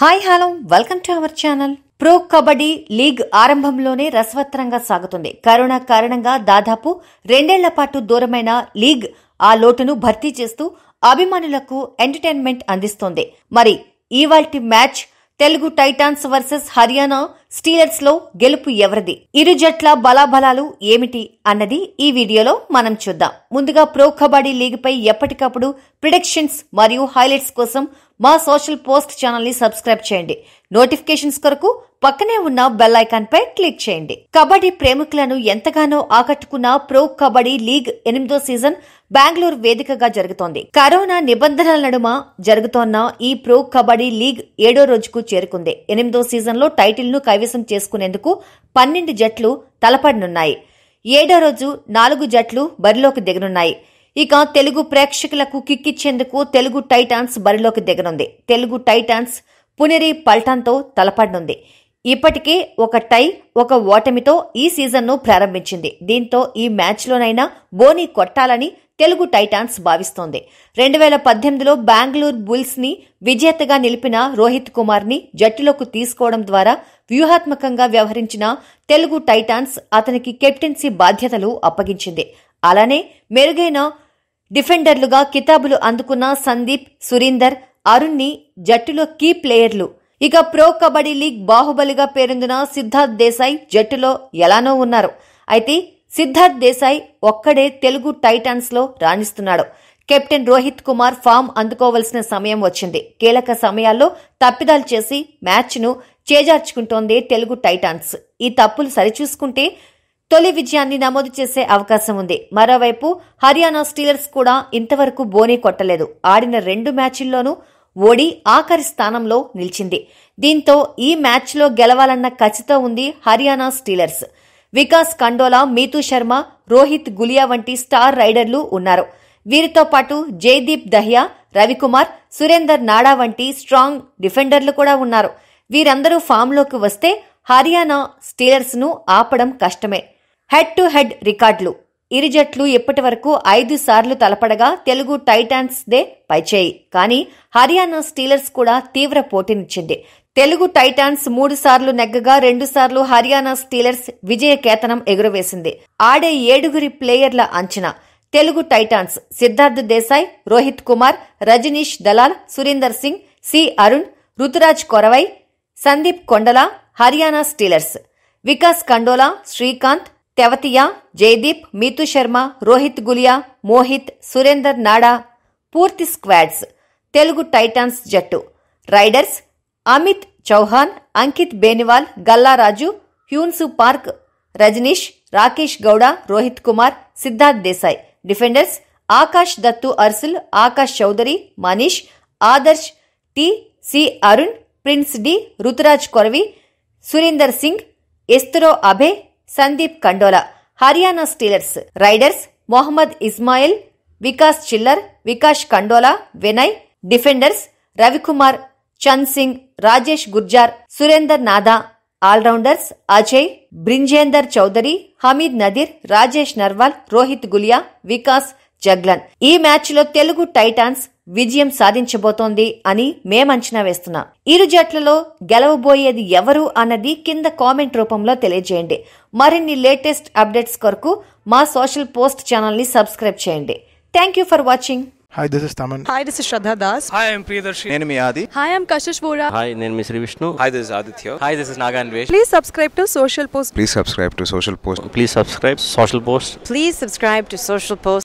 hi hello welcome to our channel pro kabaddi league ఆరంభంలోనే రసవత్తరంగా సాగుతుంది కరోనా కారణంగా దాదాపు రెండేళ్ల పాటు దూరమైన లీగ్ ఆ లోటును భర్తీ చేస్తూ అభిమానులకు ఎంటర్టైన్మెంట్ అందిస్తోంది మరి ఈవాల్టి match Telugu Titans versus Haryana Steelers లో గెలుపు ఎవరిది ఇరు జట్ల బలాబలాలు ఏమిటి అన్నది ఈ వీడియోలో మనం చూద్దాం ముందుగా ప్రో కబడ్డీ లీగ్ పై ఎప్పటికప్పుడు ప్రిడిక్షన్స్ మరియు హైలైట్స్ కోసం మా సోషల్ పోస్ట్ ఛానల్ ని సబ్స్క్రైబ్ చేయండి నోటిఫికేషన్స్ కొరకు పక్కనే ఉన్న బెల్లైకాన్ పై క్లిక్ చేయండి కబడ్డీ ప్రేమికులను ఎంతగానో ఆకట్టుకున్న ప్రో కబడ్డీ లీగ్ ఎనిమిదో సీజన్ బెంగళూరు వేదికగా జరుగుతోంది కరోనా నిబంధనల నడుమ జరుగుతోన్న ఈ ప్రో కబడ్డీ లీగ్ ఏడో రోజుకు చేరుకుంది ఎనిమిదో సీజన్లో టైటిల్ను కైవసం చేసుకునేందుకు పన్నెండు జట్లు తలపడనున్నాయి ఏడో రోజు నాలుగు జట్లు బరిలోకి దిగనున్నాయి ఇక తెలుగు ప్రేక్షకులకు కిక్కిచ్చేందుకు తెలుగు టైటాన్స్ బరిలోకి దిగనుంది తెలుగు టైటాన్స్ పునరి పల్టాన్తో తలపడనుంది ఇప్పటికే ఒక టై ఒక ఓటమితో ఈ సీజన్ను ప్రారంభించింది దీంతో ఈ మ్యాచ్లోనైనా బోని కొట్టాలని తెలుగు టైటాన్స్ భావిస్తోంది రెండు వేల పద్దెనిమిదిలో బెంగళూరు బుల్స్ ని విజేతగా నిలిపిన రోహిత్ కుమార్ ని జట్టులోకి తీసుకోవడం ద్వారా వ్యూహాత్మకంగా వ్యవహరించిన తెలుగు టైటాన్స్ అతనికి కెప్టెన్సీ బాధ్యతలు అప్పగించింది అలానే మెరుగైన డిఫెండర్లుగా కితాబులు అందుకున్న సందీప్ సురీందర్ అరుణ్ని జట్టులో కీ ప్లేయర్లు ఇక ప్రో కబడ్డీ లీగ్ బాహుబలిగా పేరొందిన సిద్ధార్థ్ దేశాయ్ జట్టులో ఎలానో ఉన్నారు అయితే సిద్ధార్థ్ దేశాయ్ ఒక్కడే తెలుగు టైటాన్స్ లో రాణిస్తున్నాడు కెప్టెన్ రోహిత్ కుమార్ ఫామ్ అందుకోవలసిన సమయం వచ్చింది కీలక సమయాల్లో తప్పిదాలు చేసి మ్యాచ్ను చేజార్చుకుంటోంది తెలుగు టైటాన్స్ ఈ తప్పులు సరిచూసుకుంటే తొలి విజయాన్ని నమోదు చేసే అవకాశం ఉంది మరోవైపు హర్యానా స్టీలర్స్ కూడా ఇంతవరకు బోనీ కొట్టలేదు ఆడిన రెండు మ్యాచ్ల్లోనూ ఓడి ఆఖరి స్థానంలో నిలిచింది దీంతో ఈ మ్యాచ్లో గెలవాలన్న ఖచ్చిత ఉంది హర్యానా స్టీలర్స్ వికాస్ కండోలా మీతూ శర్మ రోహిత్ గులియా వంటి స్టార్ రైడర్లు ఉన్నారు వీరితో పాటు జయదీప్ దహియా రవికుమార్ సురేందర్ నాడా వంటి స్ట్రాంగ్ డిఫెండర్లు కూడా ఉన్నారు వీరందరూ ఫామ్లోకి వస్తే హర్యానా స్టీలర్స్ను ఆపడం కష్టమే హెడ్ టు హెడ్ రికార్డులు ఇరు జట్లు ఇప్పటి వరకు ఐదు సార్లు తలపడగా తెలుగు టైటాన్స్ దే పైచేయి కానీ హర్యానా స్టీలర్స్ కూడా తీవ్ర పోటీనిచ్చింది తెలుగు టైటాన్స్ మూడు సార్లు నెగ్గగా రెండు సార్లు హర్యానా స్టీలర్స్ విజయ కేతనం ఎగురవేసింది ఆడే ఏడుగురి ప్లేయర్ల అంచనా Telugu Titans Siddharth Desai Rohit Kumar Rajnish Dalal Surinder Singh C Arun Ruturaj Koravi Sandeep Kandola Haryana Steelers Vikas Kandola Srikant Tewatia Jaideep Meetu Sharma Rohit Gulia Mohit Surender Nada పూర్తి స్క్వాడ్స్ తెలుగు టైటాన్స్ జట్టు raiders Amit Chauhan Ankit Beniwal Galla Raju Hyunsu Park Rajnish Rakesh Gowda Rohit Kumar Siddharth Desai defenders Aakash Dattu Arsul Aakash Choudhary Manish Adarsh T C Arun Prince D Ruturaj Koravi Surender Singh ఎస్తరో Abhay Sandeep Kandola Haryana Steelers raiders Mohammad Ismail Vikas Chillar Vikash Kandola Vinay defenders Ravikumar Chand Singh Rajesh Gurjar Surender Nada all rounders Ajay Brijender Choudhary Hamid Nadir Rajesh Narwal Rohit Gulia Vikas Jaglan ఈ మ్యాచ్లో తెలుగు టైటాన్స్ విజయం సాధించబోతోంది అని మేమంచనా వేస్తున్నాం ఇరు జట్లలో గెలవబోయేది ఎవరు అన్నది కింద కామెంట్ రూపంలో తెలియజేయండి మరిన్ని లేటెస్ట్ అప్డేట్స్ కొరకు మా సోషల్ పోస్ట్ ని సబ్స్క్రైబ్ చేయండి thank you for watching hi this is Thaman hi this is Shraddha Das hi I'm Priyadarshi నేను మీ Aadi hi I'm Kashish Bora hi నేను మీ Sri Vishnu hi this is Aditya hi this is Naga Anvesh please subscribe to social post please subscribe to social post please subscribe social post please subscribe to social post